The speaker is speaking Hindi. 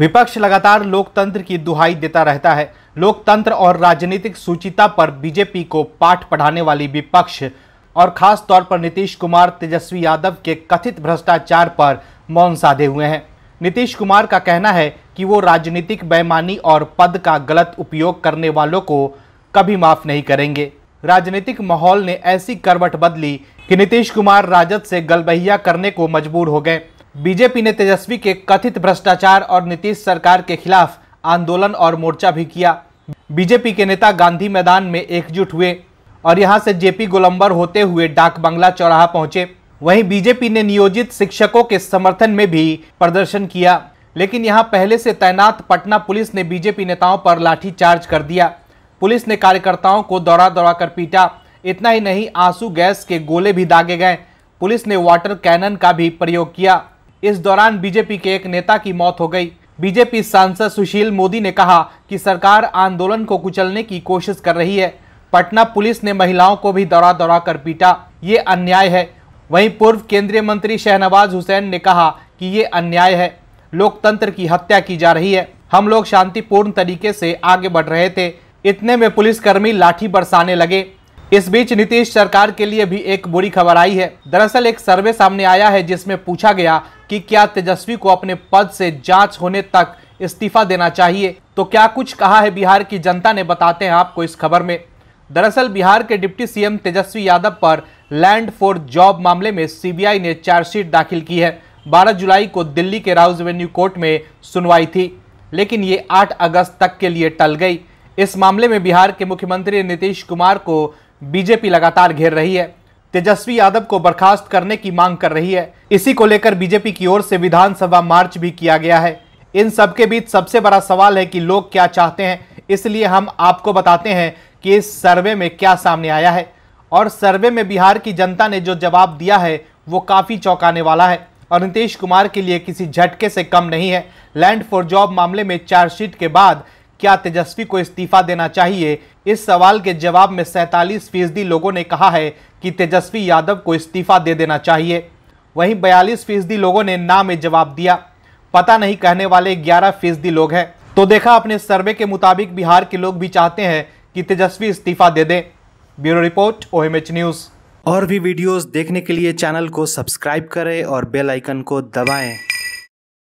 विपक्ष लगातार लोकतंत्र की दुहाई देता रहता है लोकतंत्र और राजनीतिक सूचिता पर बीजेपी को पाठ पढ़ाने वाली विपक्ष और खास तौर पर नीतीश कुमार तेजस्वी यादव के कथित भ्रष्टाचार पर मौन साधे हुए हैं नीतीश कुमार का कहना है कि वो राजनीतिक बेमानी और पद का गलत उपयोग करने वालों को कभी माफ नहीं करेंगे राजनीतिक माहौल ने ऐसी करवट बदली कि नीतीश कुमार राजद से गलबहिया करने को मजबूर हो गए बीजेपी ने तेजस्वी के कथित भ्रष्टाचार और नीतीश सरकार के खिलाफ आंदोलन और मोर्चा भी किया बीजेपी के नेता गांधी मैदान में एकजुट हुए और यहां से जेपी गोलंबर होते हुए डाक बंगला चौराहा पहुंचे वहीं बीजेपी ने नियोजित शिक्षकों के समर्थन में भी प्रदर्शन किया लेकिन यहां पहले से तैनात पटना पुलिस ने बीजेपी नेताओं पर लाठीचार्ज कर दिया पुलिस ने कार्यकर्ताओं को दौड़ा दौड़ा कर पीटा इतना ही नहीं आंसू गैस के गोले भी दागे गए पुलिस ने वाटर कैनन का भी प्रयोग किया इस दौरान बीजेपी के एक नेता की मौत हो गई बीजेपी सांसद सुशील मोदी ने कहा कि सरकार आंदोलन को कुचलने की कोशिश कर रही है पटना पुलिस ने महिलाओं को भी दौड़ा दौड़ा कर पीटा ये अन्याय है वहीं पूर्व केंद्रीय मंत्री शहनवाज हुसैन ने कहा कि ये अन्याय है लोकतंत्र की हत्या की जा रही है हम लोग शांतिपूर्ण तरीके से आगे बढ़ रहे थे इतने में पुलिसकर्मी लाठी बरसाने लगे इस बीच नीतीश सरकार के लिए भी एक बुरी खबर आई है दरअसल एक सर्वे सामने आया है जिसमें पूछा गया कि क्या तेजस्वी को अपने पद से जांच होने तक इस्तीफा देना चाहिए तो क्या कुछ कहा है बिहार की जनता ने बताते हैं आपको इस खबर में दरअसल बिहार के डिप्टी सीएम तेजस्वी यादव पर लैंड फॉर जॉब मामले में सीबीआई ने चार्जशीट दाखिल की है बारह जुलाई को दिल्ली के राउज रेवेन्यू कोर्ट में सुनवाई थी लेकिन ये आठ अगस्त तक के लिए टल गई इस मामले में बिहार के मुख्यमंत्री नीतीश कुमार को बीजेपी लगातार घेर रही है तेजस्वी यादव को बर्खास्त करने की मांग कर रही है इसी को लेकर बीजेपी की ओर से विधानसभा मार्च भी किया गया है इन सबके बीच सबसे बड़ा सवाल है कि लोग क्या चाहते हैं इसलिए हम आपको बताते हैं कि इस सर्वे में क्या सामने आया है और सर्वे में बिहार की जनता ने जो जवाब दिया है वो काफ़ी चौंकाने वाला है और नीतीश कुमार के लिए किसी झटके से कम नहीं है लैंड फॉर जॉब मामले में चार्जशीट के बाद क्या तेजस्वी को इस्तीफा देना चाहिए इस सवाल के जवाब में सैतालीस फीसदी लोगों ने कहा है कि तेजस्वी यादव को इस्तीफा दे देना चाहिए वहीं बयालीस फीसदी लोगों ने ना में जवाब दिया पता नहीं कहने वाले ग्यारह फीसदी लोग हैं तो देखा अपने सर्वे के मुताबिक बिहार के लोग भी चाहते हैं कि तेजस्वी इस्तीफा दे दें ब्यूरो रिपोर्ट ओ न्यूज़ और भी वीडियोस देखने के लिए चैनल को सब्सक्राइब करें और बेल आइकन को दबाएं